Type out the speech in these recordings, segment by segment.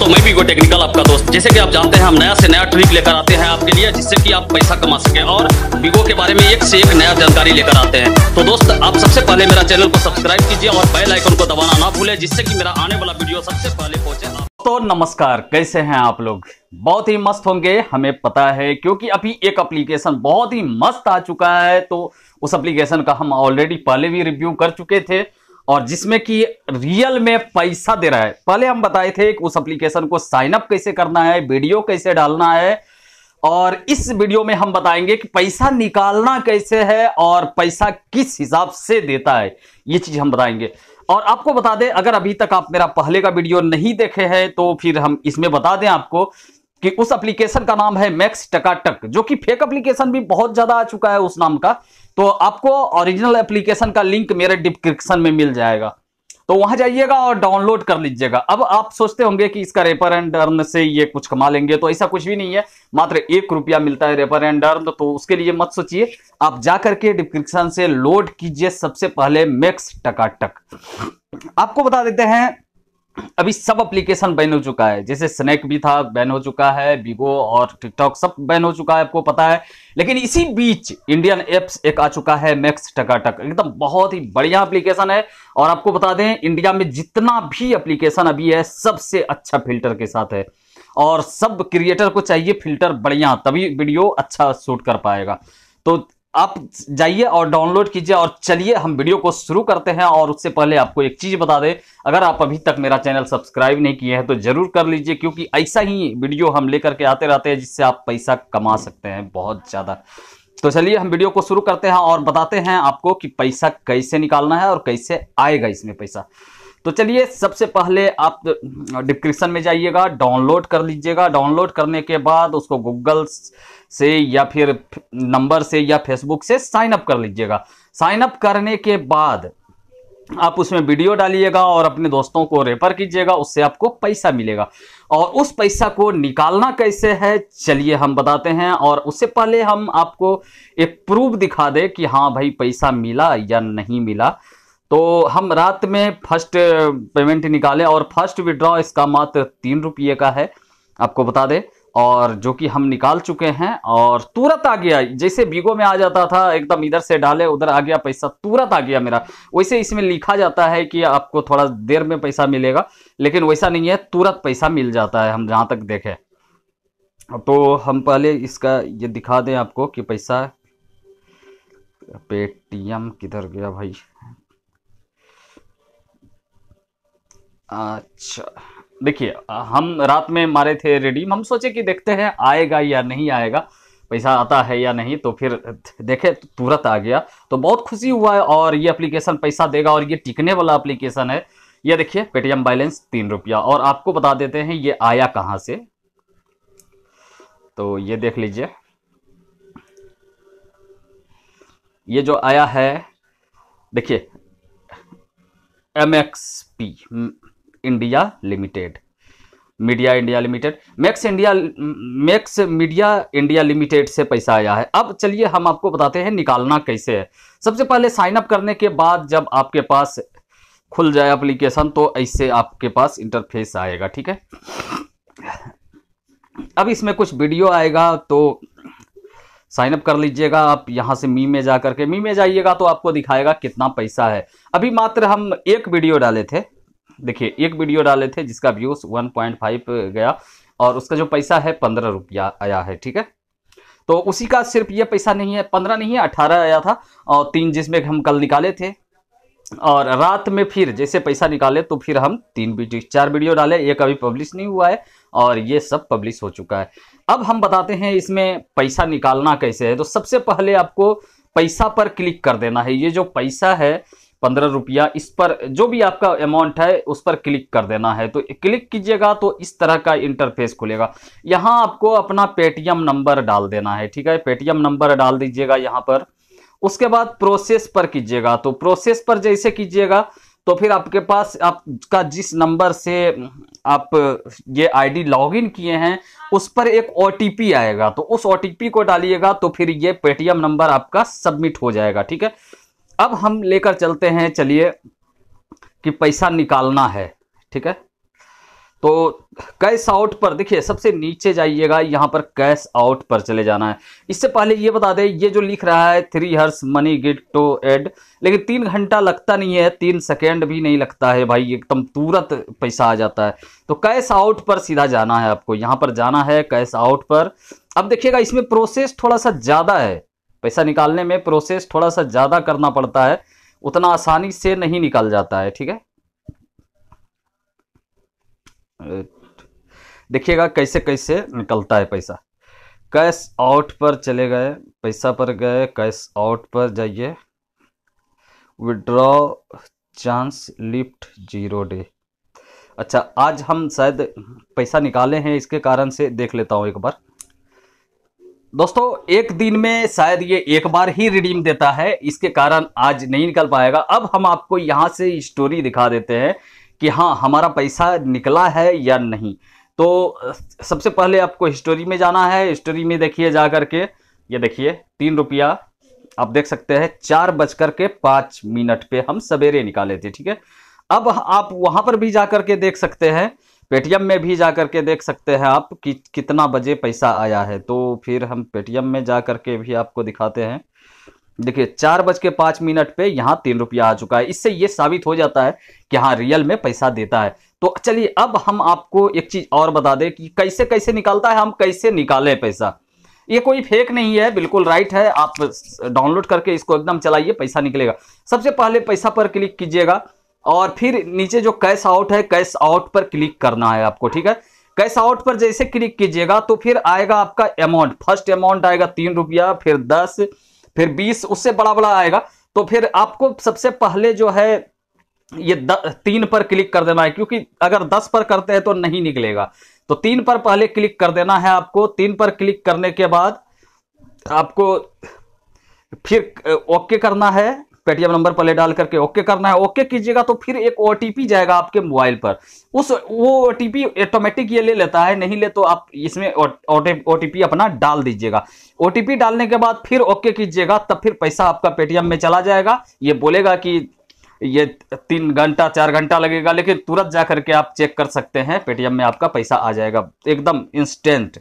दोस्तों मैं भी गो टेक्निकल आपका दोस्त जैसे कि आप जानते हैं हम नया से नया ट्रिक लेकर आते हैं आपके लिए जिससे कि आप पैसा कमा सके और बिगो के बारे में एक से एक नया जानकारी लेकर आते हैं तो दोस्त आप सबसे पहले मेरा चैनल को सब्सक्राइब कीजिए और बेल आइकन को दबाना ना भूले जिससे कि मेरा आने वाला वीडियो सबसे पहले पहुंचे तो नमस्कार कैसे हैं आप लोग बहुत ही मस्त होंगे हमें पता है क्योंकि अभी एक एप्लीकेशन बहुत ही मस्त आ चुका है तो उस एप्लीकेशन का हम ऑलरेडी पहले भी रिव्यू कर चुके थे और जिसमें कि रियल में पैसा दे रहा है पहले हम बताए थे उस एप्लीकेशन को साइन अप कैसे करना है वीडियो कैसे डालना है और इस वीडियो में हम बताएंगे कि पैसा निकालना कैसे है और पैसा किस हिसाब से देता है ये चीज हम बताएंगे और आपको बता दें अगर अभी तक आप मेरा पहले का वीडियो नहीं देखे हैं तो फिर हम इसमें बता दें आपको कि उस एप्लीकेशन का नाम है मैक्स टकाटक जो कि फेक एप्लीकेशन भी बहुत ज्यादा आ चुका है उस नाम का तो आपको ओरिजिनल एप्लीकेशन का लिंक मेरे डिस्क्रिप्शन में मिल जाएगा तो वहां जाइएगा और डाउनलोड कर लीजिएगा अब आप सोचते होंगे कि इसका रेपर एंड अर्न से ये कुछ कमा लेंगे तो ऐसा कुछ भी नहीं है मात्र एक रुपया मिलता है रेपर एंड अर्न तो उसके लिए मत सोचिए आप जाकर के डिस्क्रिप्शन से लोड कीजिए सबसे पहले मैक्स टकाटक आपको बता देते हैं अभी सब एप्लीकेशन बैन हो चुका है जैसे स्नैक भी था बैन हो चुका है बिगो और टिकटॉक सब बैन हो चुका है आपको पता है लेकिन इसी बीच इंडियन एप्स एक आ चुका है मैक्स टकाटक एकदम बहुत ही बढ़िया एप्लीकेशन है और आपको बता दें इंडिया में जितना भी एप्लीकेशन अभी है सबसे अच्छा फिल्टर के साथ है और सब क्रिएटर को चाहिए फिल्टर बढ़िया तभी वीडियो अच्छा शूट कर पाएगा तो आप जाइए और डाउनलोड कीजिए और चलिए हम वीडियो को शुरू करते हैं और उससे पहले आपको एक चीज़ बता दें अगर आप अभी तक मेरा चैनल सब्सक्राइब नहीं किए हैं तो ज़रूर कर लीजिए क्योंकि ऐसा ही वीडियो हम लेकर के आते रहते हैं जिससे आप पैसा कमा सकते हैं बहुत ज़्यादा तो चलिए हम वीडियो को शुरू करते हैं और बताते हैं आपको कि पैसा कैसे निकालना है और कैसे आएगा इसमें पैसा तो चलिए सबसे पहले आप डिस्क्रिप्शन में जाइएगा डाउनलोड कर लीजिएगा डाउनलोड करने के बाद उसको गूगल से या फिर नंबर से या फेसबुक से साइन अप कर लीजिएगा साइन अप करने के बाद आप उसमें वीडियो डालिएगा और अपने दोस्तों को रेफर कीजिएगा उससे आपको पैसा मिलेगा और उस पैसा को निकालना कैसे है चलिए हम बताते हैं और उससे पहले हम आपको एक प्रूफ दिखा दें कि हाँ भाई पैसा मिला या नहीं मिला तो हम रात में फर्स्ट पेमेंट निकालें और फर्स्ट विड्रॉ इसका मात्र तीन रुपये का है आपको बता दें और जो कि हम निकाल चुके हैं और तुरंत आ गया जैसे बीगो में आ जाता था एकदम इधर से डाले उधर आ गया पैसा तुरंत आ गया मेरा वैसे इसमें लिखा जाता है कि आपको थोड़ा देर में पैसा मिलेगा लेकिन वैसा नहीं है तुरंत पैसा मिल जाता है हम जहाँ तक देखें तो हम पहले इसका ये दिखा दें आपको कि पैसा पेटीएम किधर गया भाई अच्छा देखिए हम रात में मारे थे रिडीम हम सोचे कि देखते हैं आएगा या नहीं आएगा पैसा आता है या नहीं तो फिर देखे तुरंत आ गया तो बहुत खुशी हुआ है और ये एप्लीकेशन पैसा देगा और ये टिकने वाला एप्लीकेशन है ये देखिए पेटीएम बैलेंस तीन रुपया और आपको बता देते हैं ये आया कहाँ से तो ये देख लीजिए ये जो आया है देखिए M X P India limited media India limited Max India Max media India limited से पैसा आया है अब चलिए हम आपको बताते हैं निकालना कैसे है सबसे पहले साइन अप करने के बाद जब आपके पास खुल जाए एप्लीकेशन तो ऐसे आपके पास इंटरफेस आएगा ठीक है अब इसमें कुछ वीडियो आएगा तो साइन अप कर लीजिएगा आप यहां से मी में जा करके मी में जाइएगा तो आपको दिखाएगा कितना पैसा है अभी मात्र हम एक वीडियो डाले थे देखिए एक वीडियो डाले थे जिसका व्यूज 1.5 गया और उसका जो पैसा है पंद्रह रुपया आया है ठीक है तो उसी का सिर्फ ये पैसा नहीं है पंद्रह नहीं है अठारह आया था और तीन जिसमें हम कल निकाले थे और रात में फिर जैसे पैसा निकाले तो फिर हम तीन वीडियो चार वीडियो डाले एक अभी पब्लिश नहीं हुआ है और ये सब पब्लिश हो चुका है अब हम बताते हैं इसमें पैसा निकालना कैसे है तो सबसे पहले आपको पैसा पर क्लिक कर देना है ये जो पैसा है पंद्रह रुपया इस पर जो भी आपका अमाउंट है उस पर क्लिक कर देना है तो क्लिक कीजिएगा तो इस तरह का इंटरफेस खुलेगा यहाँ आपको अपना पेटीएम नंबर डाल देना है ठीक है पेटीएम नंबर डाल दीजिएगा यहाँ पर उसके बाद प्रोसेस पर कीजिएगा तो प्रोसेस पर जैसे कीजिएगा तो फिर आपके पास आपका जिस नंबर से आप ये आईडी लॉगिन किए हैं उस पर एक ओ आएगा तो उस ओ को डालिएगा तो फिर ये पेटीएम नंबर आपका सबमिट हो जाएगा ठीक है अब हम लेकर चलते हैं चलिए कि पैसा निकालना है ठीक है तो कैश आउट पर देखिए सबसे नीचे जाइएगा यहां पर कैश आउट पर चले जाना है इससे पहले ये बता दें ये जो लिख रहा है three hours money get to add लेकिन तीन घंटा लगता नहीं है तीन सेकेंड भी नहीं लगता है भाई एकदम तुरंत पैसा आ जाता है तो कैश आउट पर सीधा जाना है आपको यहां पर जाना है कैश आउट पर अब देखिएगा इसमें प्रोसेस थोड़ा सा ज़्यादा है पैसा निकालने में प्रोसेस थोड़ा सा ज़्यादा करना पड़ता है उतना आसानी से नहीं निकाल जाता है ठीक है देखिएगा कैसे कैसे निकलता है पैसा कैश आउट पर चले गए पैसा पर गए कैश आउट पर जाइए withdraw chance left zero day अच्छा आज हम शायद पैसा निकाले हैं इसके कारण से देख लेता हूँ एक बार दोस्तों एक दिन में शायद ये एक बार ही रिडीम देता है इसके कारण आज नहीं निकल पाएगा अब हम आपको यहाँ से स्टोरी दिखा देते हैं कि हाँ हमारा पैसा निकला है या नहीं तो सबसे पहले आपको हिस्टोरी में जाना है हिस्टोरी में देखिए जा कर के ये देखिए तीन रुपया आप देख सकते हैं चार बजकर के पाँच मिनट पे हम सवेरे निकाले थे ठीक है अब आप वहां पर भी जा कर के देख सकते हैं पेटीएम में भी जा करके देख सकते हैं आप कि कितना बजे पैसा आया है तो फिर हम पेटीएम में जा कर के भी आपको दिखाते हैं देखिए चार बज के पाँच मिनट पे यहाँ तीन रुपया आ चुका है इससे ये साबित हो जाता है कि हाँ रियल में पैसा देता है तो चलिए अब हम आपको एक चीज़ और बता दें कि कैसे कैसे निकालता है हम कैसे निकालें पैसा ये कोई फेक नहीं है बिल्कुल राइट है आप डाउनलोड करके इसको एकदम चलाइए पैसा निकलेगा सबसे पहले पैसा पर क्लिक कीजिएगा और फिर नीचे जो कैश आउट है कैश आउट पर क्लिक करना है आपको ठीक है कैश आउट पर जैसे क्लिक कीजिएगा तो फिर आएगा आपका अमाउंट फर्स्ट अमाउंट आएगा तीन रुपया फिर दस फिर बीस उससे बड़ा बड़ा आएगा तो फिर आपको सबसे पहले जो है ये द, तीन पर क्लिक कर देना है क्योंकि अगर दस पर करते हैं तो नहीं निकलेगा तो तीन पर पहले क्लिक कर देना है आपको तीन पर क्लिक करने के बाद आपको फिर ओके करना है पेटीएम नंबर पहले डाल करके ओके करना है ओके कीजिएगा तो फिर एक ओ जाएगा आपके मोबाइल पर उस वो ओ ऑटोमेटिक ये ले लेता है नहीं ले तो आप इसमें ओ अपना डाल दीजिएगा ओ डालने के बाद फिर ओके कीजिएगा तब फिर पैसा आपका पेटीएम में चला जाएगा ये बोलेगा कि ये तीन घंटा चार घंटा लगेगा लेकिन तुरंत जा करके आप चेक कर सकते हैं पेटीएम में आपका पैसा आ जाएगा एकदम इंस्टेंट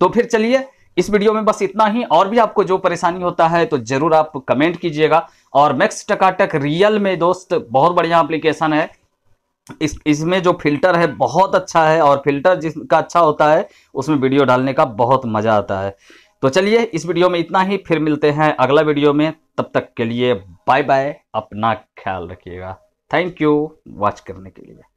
तो फिर चलिए इस वीडियो में बस इतना ही और भी आपको जो परेशानी होता है तो ज़रूर आप कमेंट कीजिएगा और मैक्स टकाटक रियल में दोस्त बहुत बढ़िया एप्लीकेशन है इस इसमें जो फिल्टर है बहुत अच्छा है और फिल्टर जिसका अच्छा होता है उसमें वीडियो डालने का बहुत मज़ा आता है तो चलिए इस वीडियो में इतना ही फिर मिलते हैं अगला वीडियो में तब तक के लिए बाय बाय अपना ख्याल रखिएगा थैंक यू वॉच करने के लिए